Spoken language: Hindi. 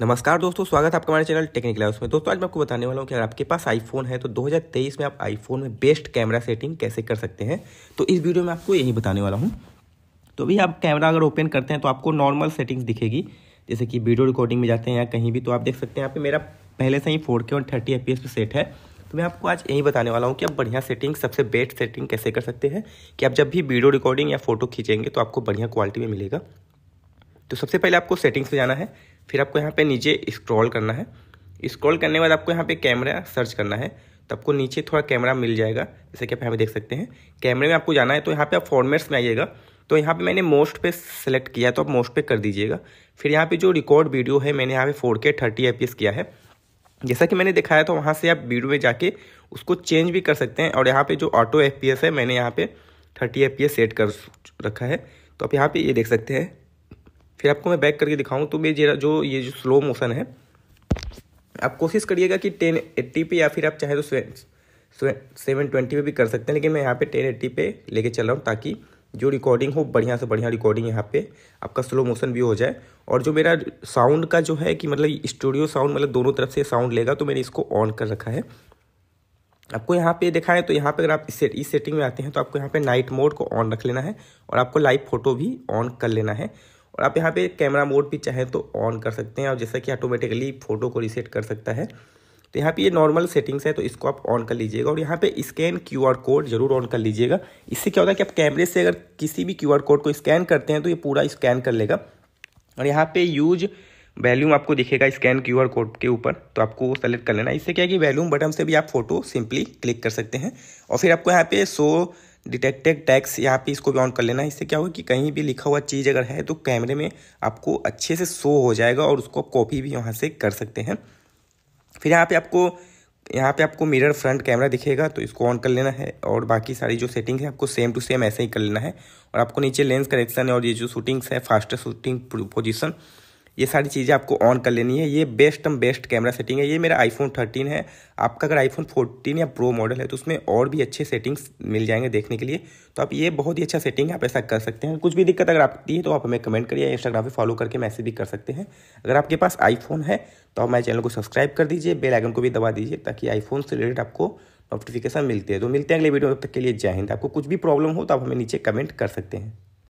नमस्कार दोस्तों स्वागत है आपका हमारे चैनल टेक्निकल उसमें दोस्तों आज मैं आपको बताने वाला हूँ कि अगर आपके पास आईफोन है तो 2023 में आप आईफोन में बेस्ट कैमरा सेटिंग कैसे कर सकते हैं तो इस वीडियो में आपको यही बताने वाला हूँ तो भी आप कैमरा अगर ओपन करते हैं तो आपको नॉर्मल सेटिंग्स दिखेगी जैसे कि वीडियो रिकॉर्डिंग में जाते हैं या कहीं भी तो आप देख सकते हैं यहाँ पे मेरा पहले से ही फोर के और थर्टी एफ पे सेट है तो मैं आपको आज यही बताने वाला हूँ कि आप बढ़िया सेटिंग सबसे बेस्ट सेटिंग कैसे कर सकते हैं कि आप जब भी वीडियो रिकॉर्डिंग या फोटो खींचेंगे तो आपको बढ़िया क्वालिटी में मिलेगा तो सबसे पहले आपको सेटिंग्स में जाना है फिर आपको यहाँ पे नीचे स्क्रॉल करना है स्क्रॉल करने के बाद आपको यहाँ पे कैमरा सर्च करना है तो आपको नीचे थोड़ा कैमरा मिल जाएगा जैसे कि आप यहाँ पे देख सकते हैं कैमरे में आपको जाना है तो यहाँ पे आप फॉर्मेट्स में आइएगा तो यहाँ पे मैंने मोस्ट पे सेलेक्ट किया तो आप मोस्ट पे कर दीजिएगा फिर यहाँ पे जो रिकॉर्ड वीडियो है मैंने यहाँ पे फोर के थर्टी किया है जैसा कि मैंने दिखाया तो वहाँ से आप वीडियो में जाके उसको चेंज भी कर सकते हैं और यहाँ पर जो ऑटो एफ है मैंने यहाँ पर थर्टी एफ सेट कर रखा है तो आप यहाँ पर ये देख सकते हैं फिर आपको मैं बैक करके दिखाऊँ तो मैं जरा जो ये जो स्लो मोशन है आप कोशिश करिएगा कि टेन एट्टी पे या फिर आप चाहे तो सेवन ट्वेंटी पे भी कर सकते हैं लेकिन मैं यहाँ पे टेन एट्टी पे लेके चल रहा हूँ ताकि जो रिकॉर्डिंग हो बढ़िया से बढ़िया रिकॉर्डिंग यहाँ पे आपका स्लो मोशन भी हो जाए और जो मेरा साउंड का जो है कि मतलब स्टूडियो साउंड मतलब दोनों तरफ से साउंड लेगा तो मैंने इसको ऑन कर रखा है आपको यहाँ पे देखा है तो यहाँ पे अगर आप इस इस सेटिंग में आते हैं तो आपको यहाँ पे नाइट मोड को ऑन रख लेना है और आपको लाइव फोटो भी ऑन कर लेना है और आप यहाँ पे कैमरा मोड भी चाहें तो ऑन कर सकते हैं और जैसा कि ऑटोमेटिकली फ़ोटो को रिसेट कर सकता है तो यहाँ पे ये नॉर्मल सेटिंग्स है तो इसको आप ऑन कर लीजिएगा और यहाँ पे स्कैन आर कोड जरूर ऑन कर लीजिएगा इससे क्या होता है कि आप कैमरे से अगर किसी भी आर कोड को स्कैन करते हैं तो ये पूरा स्कैन कर लेगा और यहाँ पे यूज वैल्यूम आपको दिखेगा स्कैन आर कोड के ऊपर तो आपको सेलेक्ट कर लेना इससे क्या है कि वैल्यूम बटन से भी आप फोटो सिंपली क्लिक कर सकते हैं और फिर आपको यहाँ पे सो डिटेक्टेड टैक्स यहाँ पे इसको भी ऑन कर लेना इससे क्या होगा कि कहीं भी लिखा हुआ चीज़ अगर है तो कैमरे में आपको अच्छे से शो हो जाएगा और उसको आप कॉपी भी यहाँ से कर सकते हैं फिर यहाँ पे आपको यहाँ पे आपको मिरर फ्रंट कैमरा दिखेगा तो इसको ऑन कर लेना है और बाकी सारी जो सेटिंग है आपको सेम टू सेम ऐसे ही कर लेना है और आपको नीचे लेंस करेक्शन और ये जो शूटिंग्स है फास्टर शूटिंग पोजिशन ये सारी चीज़ें आपको ऑन कर लेनी है ये बेस्ट एम बेस्ट कैमरा सेटिंग है ये मेरा आईफोन थर्टीन है आपका अगर आईफोन फोर्टीन या प्रो मॉडल है तो उसमें और भी अच्छे सेटिंग्स मिल जाएंगे देखने के लिए तो आप ये बहुत ही अच्छा सेटिंग है आप ऐसा कर सकते हैं कुछ भी दिक्कत अगर आपकी है तो आप हमें कमेंट करिए इंस्टाग्राम पर फॉलो करके मैसेज भी कर सकते हैं अगर आपके पास आईफोन है तो आप हमारे चैनल को सब्सक्राइब कर दीजिए बेल आइकन को भी दबा दीजिए ताकि आईफोन से रिलेटेड आपको नोटिफिकेशन मिलते हैं तो मिलते हैं अगले वीडियो तक के लिए जय हिंद आपको कुछ भी प्रॉब्लम हो तो आप हमें नीचे कमेंट कर सकते हैं